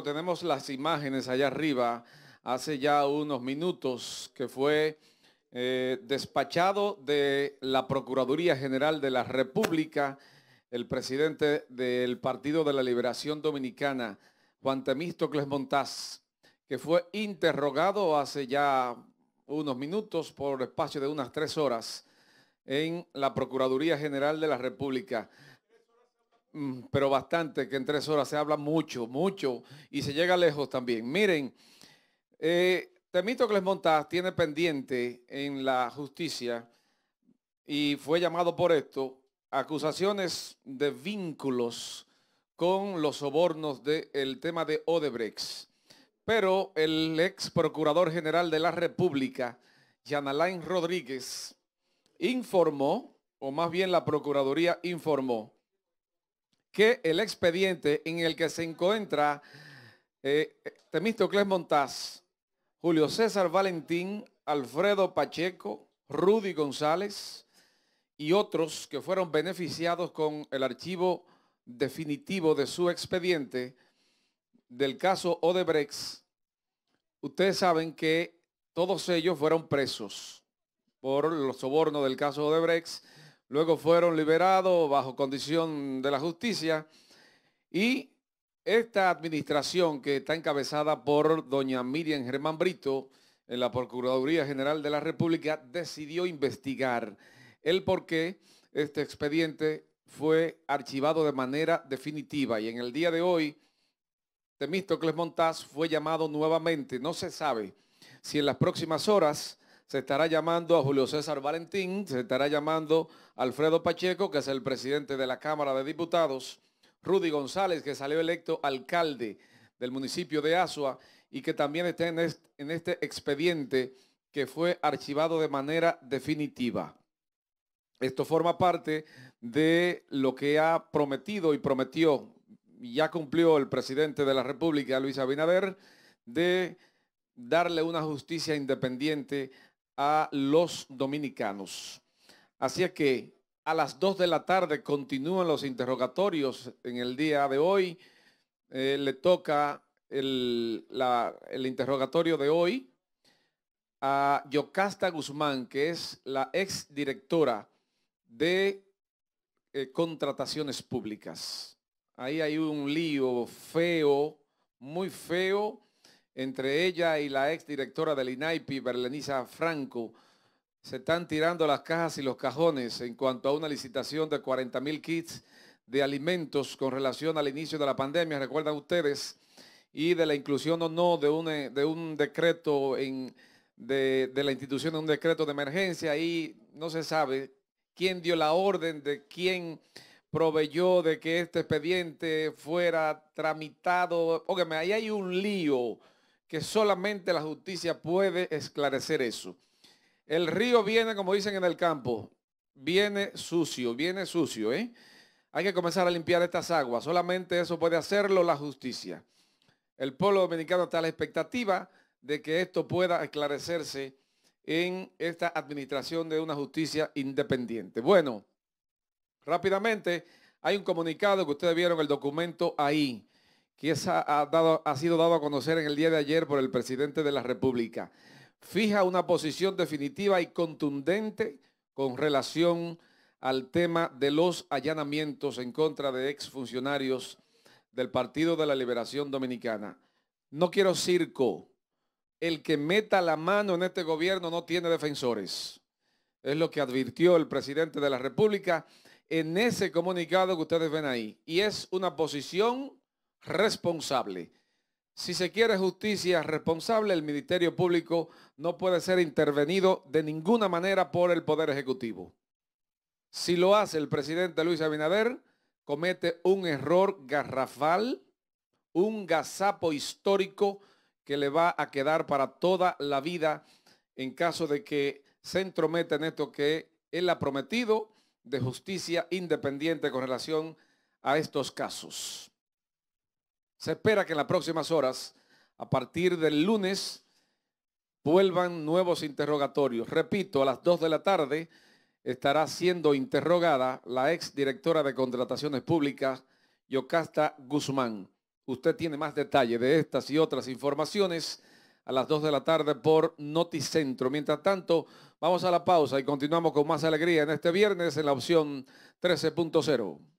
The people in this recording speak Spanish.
Tenemos las imágenes allá arriba hace ya unos minutos que fue eh, despachado de la Procuraduría General de la República el presidente del Partido de la Liberación Dominicana, Juan Temístocles Montaz, que fue interrogado hace ya unos minutos por espacio de unas tres horas en la Procuraduría General de la República. Mm, pero bastante, que en tres horas se habla mucho, mucho, y se llega lejos también. Miren, eh, que Temito montas tiene pendiente en la justicia y fue llamado por esto acusaciones de vínculos con los sobornos del tema de Odebrecht. Pero el ex procurador general de la República, Yanalain Rodríguez, informó, o más bien la Procuraduría informó, que el expediente en el que se encuentra temisto eh, Temístocles Montaz, Julio César Valentín, Alfredo Pacheco, Rudy González y otros que fueron beneficiados con el archivo definitivo de su expediente del caso Odebrecht, ustedes saben que todos ellos fueron presos por los sobornos del caso Odebrecht Luego fueron liberados bajo condición de la justicia y esta administración que está encabezada por doña Miriam Germán Brito en la Procuraduría General de la República decidió investigar el por qué este expediente fue archivado de manera definitiva y en el día de hoy Temístocles Montaz fue llamado nuevamente. No se sabe si en las próximas horas se estará llamando a Julio César Valentín, se estará llamando a Alfredo Pacheco, que es el presidente de la Cámara de Diputados, Rudy González, que salió electo alcalde del municipio de Asua y que también está en este, expediente que fue archivado de manera definitiva. Esto forma parte de lo que ha prometido y prometió, ya cumplió el presidente de la República, Luis Abinader, de darle una justicia independiente a los dominicanos. Así que a las 2 de la tarde continúan los interrogatorios en el día de hoy. Eh, le toca el, interrogatorio de hoy a Yocasta Guzmán, que es la exdirectora de eh, contrataciones públicas. Ahí hay un lío feo, muy feo entre ella y la ex directora del INAIPI, Berlenisa Franco, se están tirando las cajas y los cajones en cuanto a una licitación de 40 mil kits de alimentos con relación al inicio de la pandemia, recuerdan ustedes, y de la inclusión o no de un, eh, decreto de, la institución, de un decreto de emergencia, y no se sabe quién dio la orden, de quién proveyó de que este expediente fuera tramitado. Óigame, ahí hay un lío que solamente la justicia puede esclarecer eso. El río viene, como dicen en el campo, viene sucio, viene sucio. ¿eh? Hay que comenzar a limpiar estas aguas. Solamente eso puede hacerlo la justicia. El pueblo dominicano está a la expectativa de que esto pueda esclarecerse en esta administración de una justicia independiente. Bueno, rápidamente, hay un comunicado que ustedes vieron el documento ahí que ha, ha sido dado a conocer en el día de ayer por el presidente de la República, fija una posición definitiva y contundente con relación al tema de los allanamientos en contra de exfuncionarios del Partido de la Liberación Dominicana. No quiero circo. El que meta la mano en este gobierno no tiene defensores. Es lo que advirtió el presidente de la República en ese comunicado que ustedes ven ahí. Y es una posición responsable. Si se quiere justicia responsable, el Ministerio Público no puede ser intervenido de ninguna manera por el Poder Ejecutivo. Si lo hace el presidente Luis Abinader, comete un error garrafal, un gazapo histórico que le va a quedar para toda la vida en caso de que se entrometa en esto que él ha prometido de justicia independiente con relación a estos casos. Se espera que en las próximas horas, a partir del lunes, vuelvan nuevos interrogatorios. Repito, a las 2 de la tarde estará siendo interrogada la ex directora de contrataciones públicas, Yocasta Guzmán. Usted tiene más detalle de estas y otras informaciones a las 2 de la tarde por Noticentro. Mientras tanto, vamos a la pausa y continuamos con más alegría en este viernes en la opción 13.0.